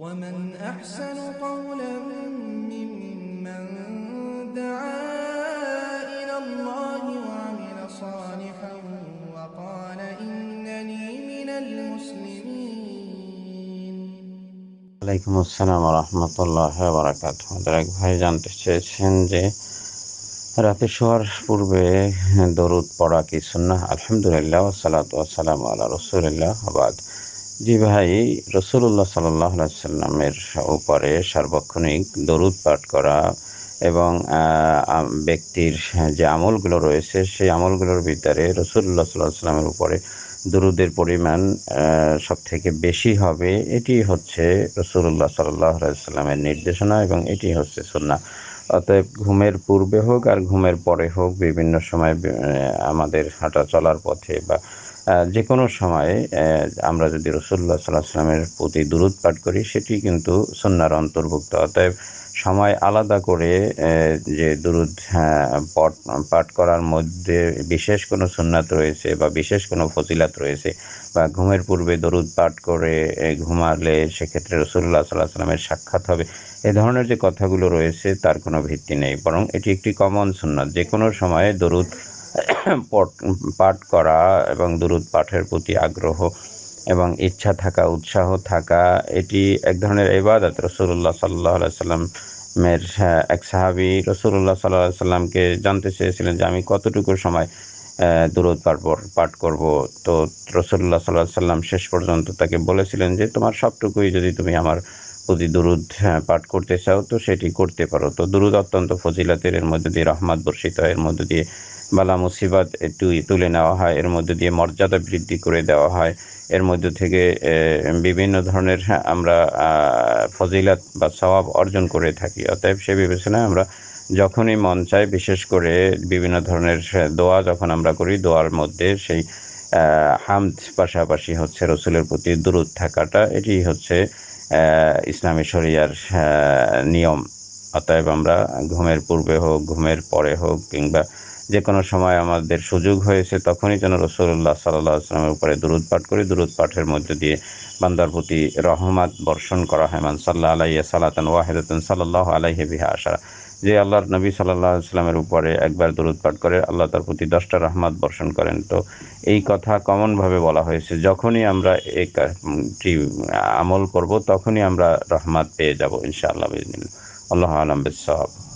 ومن أحسن قولا ممن دعا إلى الله وعمل صالحا وقال إنني من المسلمين عليكم السلام ورحمة الله وبركاته درك ভাই জানতে চেয়েছেন যে রাতে শোয়ার পূর্বে দরুদ পড়া কি সুন্নাহ আলহামদুলিল্লাহ ওয়া সালাতু ওয়া সালামু আলা রাসূলিল্লাহ আবাদ জি ভাই রসুল্লাহ সাল্লামের উপরে সার্বক্ষণিক দরুদ পাঠ করা এবং ব্যক্তির যে আমলগুলো রয়েছে সেই আমলগুলোর ভিতরে রসুল্লাহ সাল্লাহ সাল্লামের উপরে দরুদের পরিমাণ সব থেকে বেশি হবে এটি হচ্ছে রসুল্লাহ সাল্লাহ সাল্লামের নির্দেশনা এবং এটি হচ্ছে সন্না অতএব ঘুমের পূর্বে হোক আর ঘুমের পরে হোক বিভিন্ন সময় আমাদের হাঁটা চলার পথে বা যে কোনো সময়ে আমরা যদি রসুল্লাহ সাল্লাহ সাল্লামের প্রতি দূরত পাঠ করি সেটি কিন্তু সন্ন্যার অন্তর্ভুক্ত অতএব সময় আলাদা করে যে দুরুদ হ্যাঁ, পাঠ করার মধ্যে বিশেষ কোনো সুন্নাত রয়েছে বা বিশেষ কোনো ফজিলাত রয়েছে বা ঘুমের পূর্বে দরুদ পাঠ করে ঘুমালে সেক্ষেত্রে রসুল্লাহ সাল্লাহ সাল্লামের সাক্ষাৎ হবে এ ধরনের যে কথাগুলো রয়েছে তার কোনো ভিত্তি নেই বরং এটি একটি কমন সন্ন্যাত যে কোনো সময়ে দরুদ পাঠ করা এবং দুরুদ পাঠের প্রতি আগ্রহ এবং ইচ্ছা থাকা উৎসাহ থাকা এটি এক ধরনের ইবাদত রসুল্লাহ সাল্লাহ সাল্লাম মের হ্যাঁ, এক সাহাবি রসুল্লাহ সাল্লাহ সাল্লামকে জানতে চেয়েছিলেন যে আমি কতটুকু সময় দূরত পাঠ পাঠ করব তো রসুল্লাহ সাল্লাহ সাল্লাম শেষ পর্যন্ত তাকে বলেছিলেন যে তোমার সবটুকুই যদি তুমি আমার প্রতি দুরুদ হ্যাঁ, পাঠ করতে চাও তো সেটি করতে পারো তো দুরুদ অত্যন্ত ফজিলাতের এর মধ্যে দিয়ে রহমাত বর্ষিত এর মধ্যে দিয়ে বালা মুসিবাদ তুলে নেওয়া হয় এর মধ্যে দিয়ে মর্যাদা বৃদ্ধি করে দেওয়া হয় এর মধ্যে থেকে বিভিন্ন ধরনের হ্যাঁ, আমরা ফজিলাত বা স্বভাব অর্জন করে থাকি অতএব সে বিবেচনায় আমরা যখনই মন চাই বিশেষ করে বিভিন্ন ধরনের হ্যাঁ, দোয়া যখন আমরা করি দোয়ার মধ্যে সেই হামদ পাশাপাশি হচ্ছে রসুলের প্রতি দূরত থাকাটা এটি হচ্ছে ইসলামী শরিয়ার হ্যাঁ, নিয়ম অতএব আমরা ঘুমের পূর্বে হোক ঘুমের পরে হোক কিংবা যে কোনো সময় আমাদের সুযোগ হয়েছে তখনই যেন রসুল্লাহ সাল্লাহ আসলামের উপরে দূরত পাঠ করি দূরত পাঠের মধ্য দিয়ে বান্দার প্রতি রহমাত বর্ষণ করা হয় মান সাল্লাহ আলাইয়া সালাতন ওয়াহেদাতন সাল্লাহ আলাইহে বিহা আশা যে আল্লাহর নবী সাল্লাহ আসলামের উপরে একবার দূরত পাঠ করে আল্লাহ তার প্রতি দশটা রহমাত বর্ষণ করেন তো এই কথা কমনভাবে বলা হয়েছে যখনই আমরা এই আমল করব তখনই আমরা রহমাত পেয়ে যাব ইনশাআল্লাহ আল্লাহ আলম বিসাহ